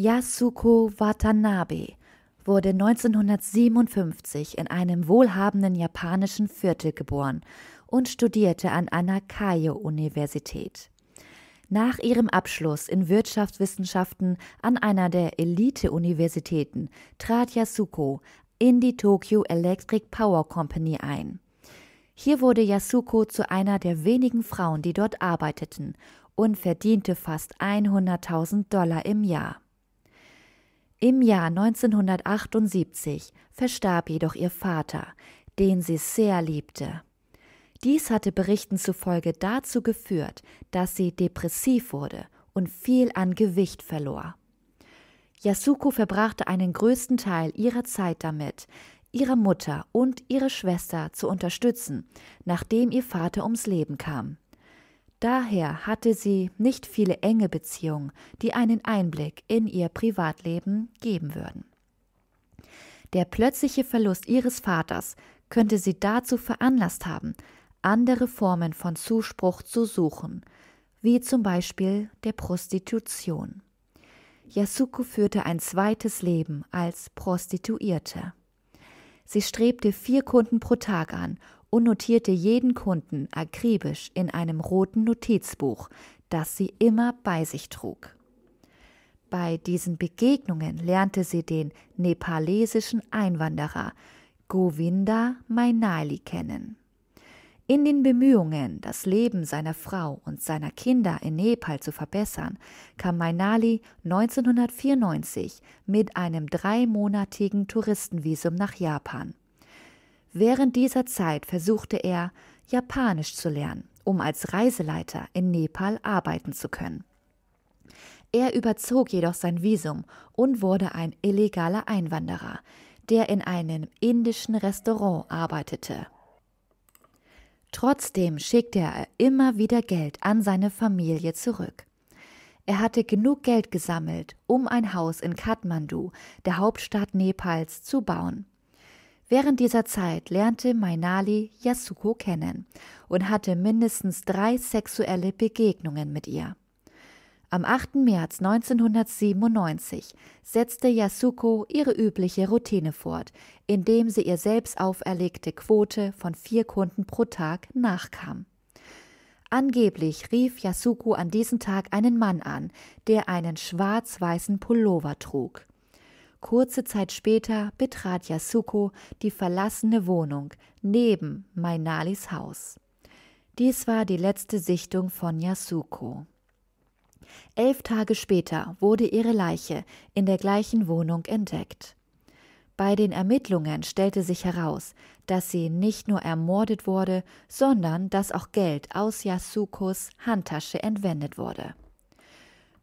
Yasuko Watanabe wurde 1957 in einem wohlhabenden japanischen Viertel geboren und studierte an einer kaio universität Nach ihrem Abschluss in Wirtschaftswissenschaften an einer der Elite-Universitäten trat Yasuko in die Tokyo Electric Power Company ein. Hier wurde Yasuko zu einer der wenigen Frauen, die dort arbeiteten und verdiente fast 100.000 Dollar im Jahr. Im Jahr 1978 verstarb jedoch ihr Vater, den sie sehr liebte. Dies hatte Berichten zufolge dazu geführt, dass sie depressiv wurde und viel an Gewicht verlor. Yasuko verbrachte einen größten Teil ihrer Zeit damit, ihre Mutter und ihre Schwester zu unterstützen, nachdem ihr Vater ums Leben kam. Daher hatte sie nicht viele enge Beziehungen, die einen Einblick in ihr Privatleben geben würden. Der plötzliche Verlust ihres Vaters könnte sie dazu veranlasst haben, andere Formen von Zuspruch zu suchen, wie zum Beispiel der Prostitution. Yasuko führte ein zweites Leben als Prostituierte. Sie strebte vier Kunden pro Tag an und notierte jeden Kunden akribisch in einem roten Notizbuch, das sie immer bei sich trug. Bei diesen Begegnungen lernte sie den nepalesischen Einwanderer Govinda Mainali kennen. In den Bemühungen, das Leben seiner Frau und seiner Kinder in Nepal zu verbessern, kam Mainali 1994 mit einem dreimonatigen Touristenvisum nach Japan. Während dieser Zeit versuchte er, Japanisch zu lernen, um als Reiseleiter in Nepal arbeiten zu können. Er überzog jedoch sein Visum und wurde ein illegaler Einwanderer, der in einem indischen Restaurant arbeitete. Trotzdem schickte er immer wieder Geld an seine Familie zurück. Er hatte genug Geld gesammelt, um ein Haus in Kathmandu, der Hauptstadt Nepals, zu bauen. Während dieser Zeit lernte Mainali Yasuko kennen und hatte mindestens drei sexuelle Begegnungen mit ihr. Am 8. März 1997 setzte Yasuko ihre übliche Routine fort, indem sie ihr selbst auferlegte Quote von vier Kunden pro Tag nachkam. Angeblich rief Yasuko an diesem Tag einen Mann an, der einen schwarz-weißen Pullover trug. Kurze Zeit später betrat Yasuko die verlassene Wohnung neben Mainalis Haus. Dies war die letzte Sichtung von Yasuko. Elf Tage später wurde ihre Leiche in der gleichen Wohnung entdeckt. Bei den Ermittlungen stellte sich heraus, dass sie nicht nur ermordet wurde, sondern dass auch Geld aus Yasukos Handtasche entwendet wurde.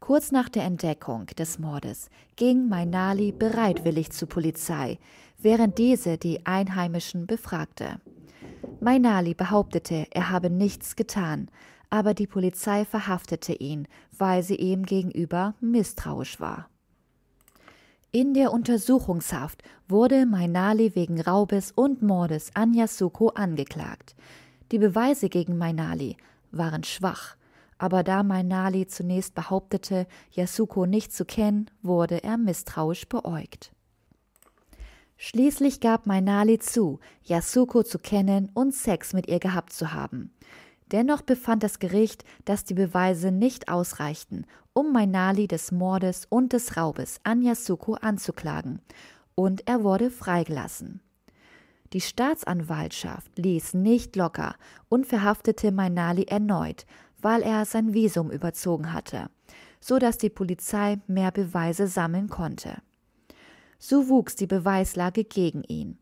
Kurz nach der Entdeckung des Mordes ging Mainali bereitwillig zur Polizei, während diese die Einheimischen befragte. Mainali behauptete, er habe nichts getan, aber die Polizei verhaftete ihn, weil sie ihm gegenüber misstrauisch war. In der Untersuchungshaft wurde Mainali wegen Raubes und Mordes an Yasuko angeklagt. Die Beweise gegen Mainali waren schwach aber da Mainali zunächst behauptete, Yasuko nicht zu kennen, wurde er misstrauisch beäugt. Schließlich gab Mainali zu, Yasuko zu kennen und Sex mit ihr gehabt zu haben. Dennoch befand das Gericht, dass die Beweise nicht ausreichten, um Mainali des Mordes und des Raubes an Yasuko anzuklagen, und er wurde freigelassen. Die Staatsanwaltschaft ließ nicht locker und verhaftete Mainali erneut, weil er sein Visum überzogen hatte, so dass die Polizei mehr Beweise sammeln konnte. So wuchs die Beweislage gegen ihn.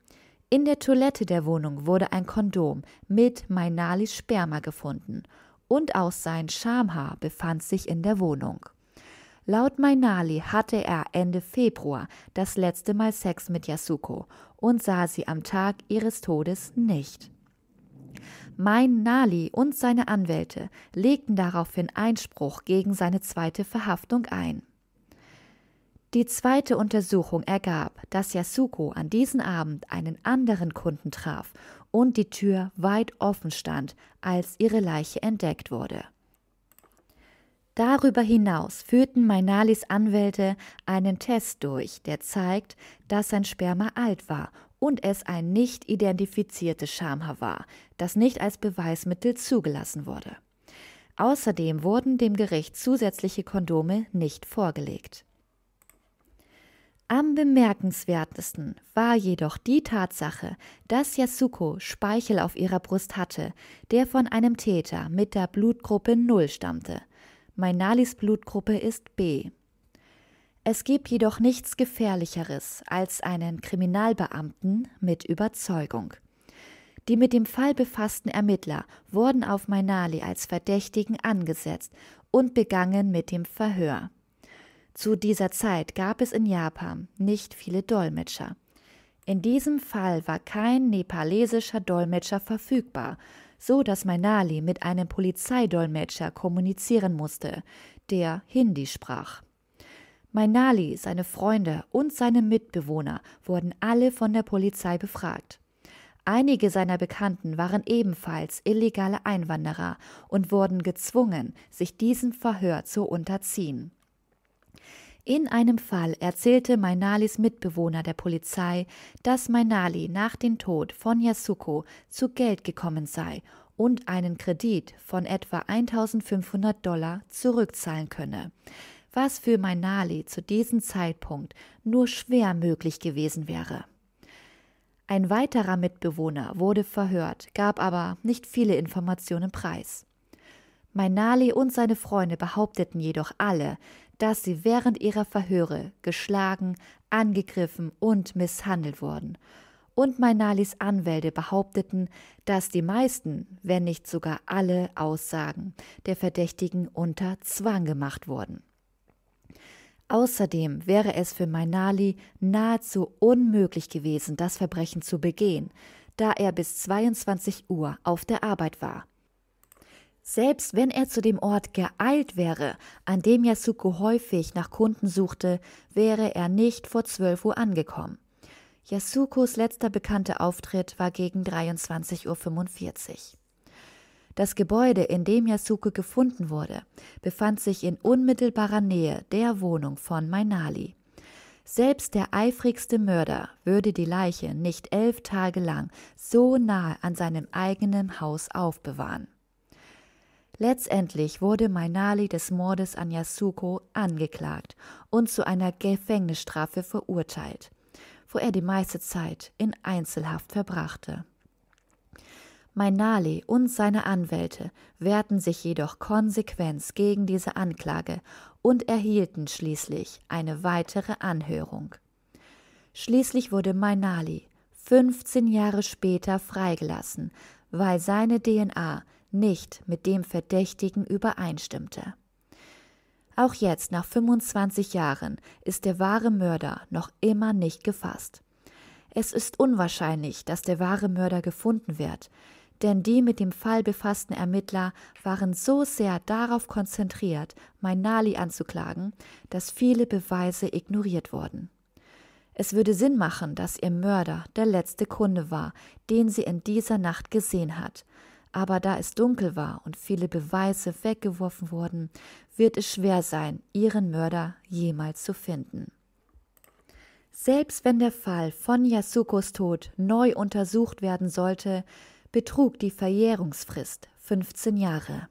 In der Toilette der Wohnung wurde ein Kondom mit Mainalis Sperma gefunden und auch sein Schamhaar befand sich in der Wohnung. Laut Mainali hatte er Ende Februar das letzte Mal Sex mit Yasuko und sah sie am Tag ihres Todes nicht. Mein Nali und seine Anwälte legten daraufhin Einspruch gegen seine zweite Verhaftung ein. Die zweite Untersuchung ergab, dass Yasuko an diesem Abend einen anderen Kunden traf und die Tür weit offen stand, als ihre Leiche entdeckt wurde. Darüber hinaus führten Mainalis Anwälte einen Test durch, der zeigt, dass sein Sperma alt war und es ein nicht identifiziertes Schamhaar war, das nicht als Beweismittel zugelassen wurde. Außerdem wurden dem Gericht zusätzliche Kondome nicht vorgelegt. Am bemerkenswertesten war jedoch die Tatsache, dass Yasuko Speichel auf ihrer Brust hatte, der von einem Täter mit der Blutgruppe 0 stammte. Mainalis Blutgruppe ist B. Es gibt jedoch nichts Gefährlicheres als einen Kriminalbeamten mit Überzeugung. Die mit dem Fall befassten Ermittler wurden auf Mainali als Verdächtigen angesetzt und begangen mit dem Verhör. Zu dieser Zeit gab es in Japan nicht viele Dolmetscher. In diesem Fall war kein nepalesischer Dolmetscher verfügbar, so dass Mainali mit einem Polizeidolmetscher kommunizieren musste, der Hindi sprach. Mainali, seine Freunde und seine Mitbewohner wurden alle von der Polizei befragt. Einige seiner Bekannten waren ebenfalls illegale Einwanderer und wurden gezwungen, sich diesem Verhör zu unterziehen. In einem Fall erzählte Mainalis Mitbewohner der Polizei, dass Mainali nach dem Tod von Yasuko zu Geld gekommen sei und einen Kredit von etwa 1500 Dollar zurückzahlen könne was für Mainali zu diesem Zeitpunkt nur schwer möglich gewesen wäre. Ein weiterer Mitbewohner wurde verhört, gab aber nicht viele Informationen preis. Mainali und seine Freunde behaupteten jedoch alle, dass sie während ihrer Verhöre geschlagen, angegriffen und misshandelt wurden. Und Mainalis Anwälte behaupteten, dass die meisten, wenn nicht sogar alle Aussagen der Verdächtigen unter Zwang gemacht wurden. Außerdem wäre es für Mainali nahezu unmöglich gewesen, das Verbrechen zu begehen, da er bis 22 Uhr auf der Arbeit war. Selbst wenn er zu dem Ort geeilt wäre, an dem Yasuko häufig nach Kunden suchte, wäre er nicht vor 12 Uhr angekommen. Yasukos letzter bekannter Auftritt war gegen 23.45 Uhr. Das Gebäude, in dem Yasuke gefunden wurde, befand sich in unmittelbarer Nähe der Wohnung von Mainali. Selbst der eifrigste Mörder würde die Leiche nicht elf Tage lang so nahe an seinem eigenen Haus aufbewahren. Letztendlich wurde Mainali des Mordes an Yasuko angeklagt und zu einer Gefängnisstrafe verurteilt, wo er die meiste Zeit in Einzelhaft verbrachte. Meinali und seine Anwälte wehrten sich jedoch konsequent gegen diese Anklage und erhielten schließlich eine weitere Anhörung. Schließlich wurde Meinali 15 Jahre später freigelassen, weil seine DNA nicht mit dem Verdächtigen übereinstimmte. Auch jetzt, nach 25 Jahren, ist der wahre Mörder noch immer nicht gefasst. Es ist unwahrscheinlich, dass der wahre Mörder gefunden wird, denn die mit dem Fall befassten Ermittler waren so sehr darauf konzentriert, Mainali anzuklagen, dass viele Beweise ignoriert wurden. Es würde Sinn machen, dass ihr Mörder der letzte Kunde war, den sie in dieser Nacht gesehen hat. Aber da es dunkel war und viele Beweise weggeworfen wurden, wird es schwer sein, ihren Mörder jemals zu finden. Selbst wenn der Fall von Yasukos Tod neu untersucht werden sollte, betrug die Verjährungsfrist 15 Jahre.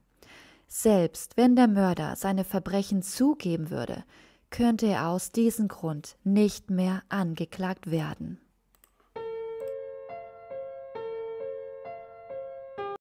Selbst wenn der Mörder seine Verbrechen zugeben würde, könnte er aus diesem Grund nicht mehr angeklagt werden.